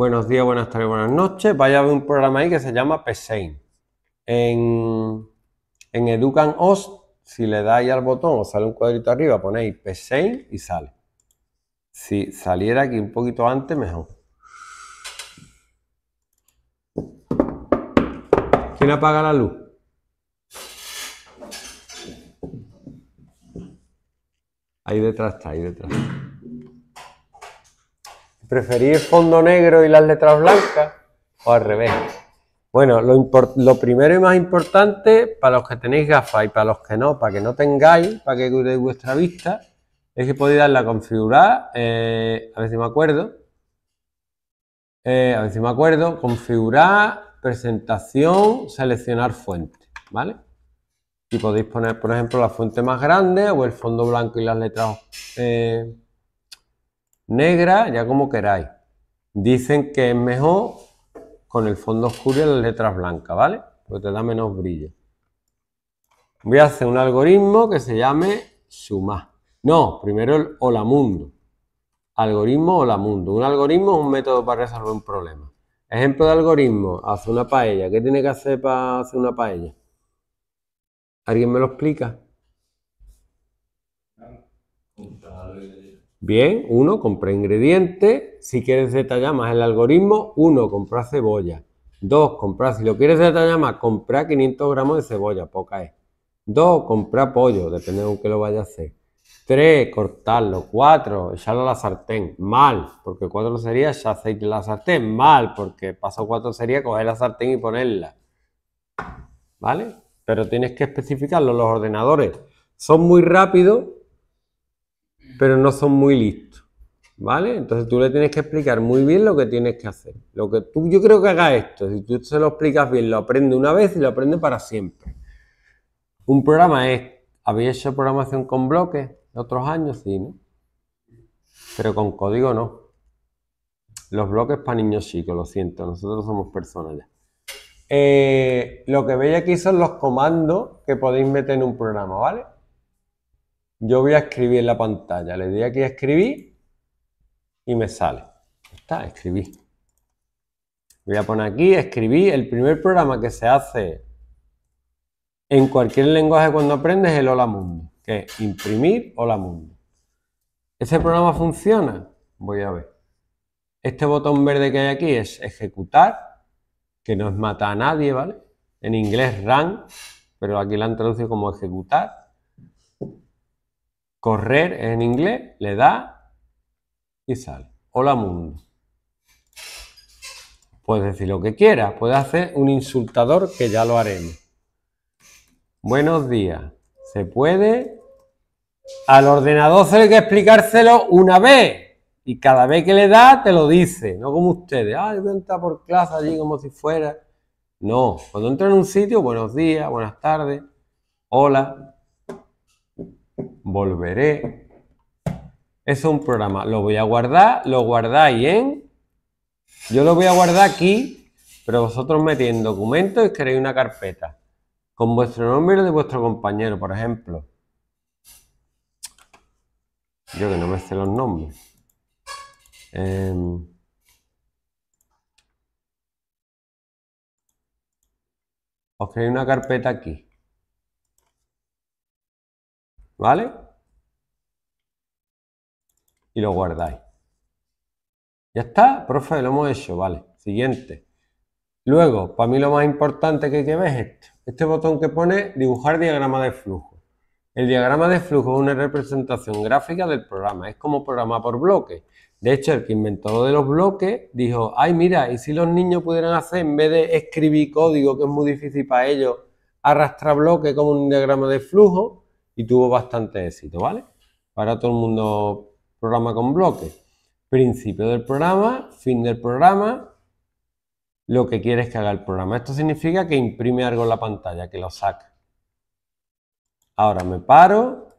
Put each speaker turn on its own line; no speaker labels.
Buenos días, buenas tardes, buenas noches. Vaya a ver un programa ahí que se llama PSEIN. En, en Educan Os, si le dais al botón o sale un cuadrito arriba, ponéis PSEIN y sale. Si saliera aquí un poquito antes, mejor. ¿Quién apaga la luz? Ahí detrás está, ahí detrás. ¿Preferir fondo negro y las letras blancas o al revés? Bueno, lo, primero y más importante para los que tenéis gafas y para los que no, para que no tengáis, para que cuidéis vuestra vista, es que podéis darle a configurar, eh, a ver si me acuerdo, eh, a ver si me acuerdo, configurar, presentación, seleccionar fuente, ¿vale? Y podéis poner, por ejemplo, la fuente más grande o el fondo blanco y las letras eh, negra, ya como queráis. Dicen que es mejor con el fondo oscuro y las letras blancas, ¿vale? Porque te da menos brillo. Voy a hacer un algoritmo que se llame suma. No, primero el hola mundo. Algoritmo hola mundo. Un algoritmo es un método para resolver un problema. Ejemplo de algoritmo, hace una paella. ¿Qué tiene que hacer para hacer una paella? ¿Alguien me lo explica? Bien, uno, compré ingredientes. Si quieres detallar más el algoritmo, uno, compra cebolla. Dos, compra, si lo quieres detallar más, compra 500 gramos de cebolla, poca es. Dos, compra pollo, depende de que lo vaya a hacer. Tres, cortarlo. Cuatro, echarlo a la sartén. Mal, porque cuatro sería echar aceite en la sartén. Mal, porque paso cuatro sería coger la sartén y ponerla. ¿Vale? Pero tienes que especificarlo. Los ordenadores son muy rápidos pero no son muy listos. ¿Vale? Entonces tú le tienes que explicar muy bien lo que tienes que hacer. Lo que tú, yo creo que haga esto. Si tú se lo explicas bien, lo aprende una vez y lo aprende para siempre. Un programa es, había hecho programación con bloques? Otros años sí, ¿no? Pero con código no. Los bloques para niños chicos, lo siento, nosotros somos personas ya. Eh, lo que veis aquí son los comandos que podéis meter en un programa, ¿vale? Yo voy a escribir en la pantalla. Le doy aquí a escribir y me sale. Está, escribí. Voy a poner aquí, escribí. El primer programa que se hace en cualquier lenguaje cuando aprendes es el Hola Mundo, que es imprimir Hola Mundo. ¿Ese programa funciona? Voy a ver. Este botón verde que hay aquí es ejecutar, que no es mata a nadie, ¿vale? En inglés run, pero aquí lo han traducido como ejecutar. Correr en inglés le da y sale. Hola mundo. Puedes decir lo que quieras, puedes hacer un insultador que ya lo haremos. Buenos días. Se puede. Al ordenador se le que explicárselo una vez. Y cada vez que le da, te lo dice. No como ustedes. Ay, voy a por clase allí como si fuera. No. Cuando entro en un sitio, buenos días, buenas tardes, hola volveré. es un programa. Lo voy a guardar, lo guardáis en... Yo lo voy a guardar aquí, pero vosotros metéis en documentos y creéis una carpeta con vuestro nombre y de vuestro compañero, por ejemplo. Yo que no me sé los nombres. Em, os creéis una carpeta aquí. ¿vale? Y lo guardáis. Ya está, profe, lo hemos hecho, vale. Siguiente. Luego, para mí lo más importante que hay que ver es este. Este botón que pone dibujar diagrama de flujo. El diagrama de flujo es una representación gráfica del programa. Es como programa por bloque. De hecho, el que inventó de los bloques dijo, ay, mira, ¿y si los niños pudieran hacer, en vez de escribir código, que es muy difícil para ellos, arrastrar bloques como un diagrama de flujo? y tuvo bastante éxito, ¿vale? Para todo el mundo, programa con bloques. Principio del programa, fin del programa, lo que quieres que haga el programa. Esto significa que imprime algo en la pantalla, que lo saca. Ahora me paro,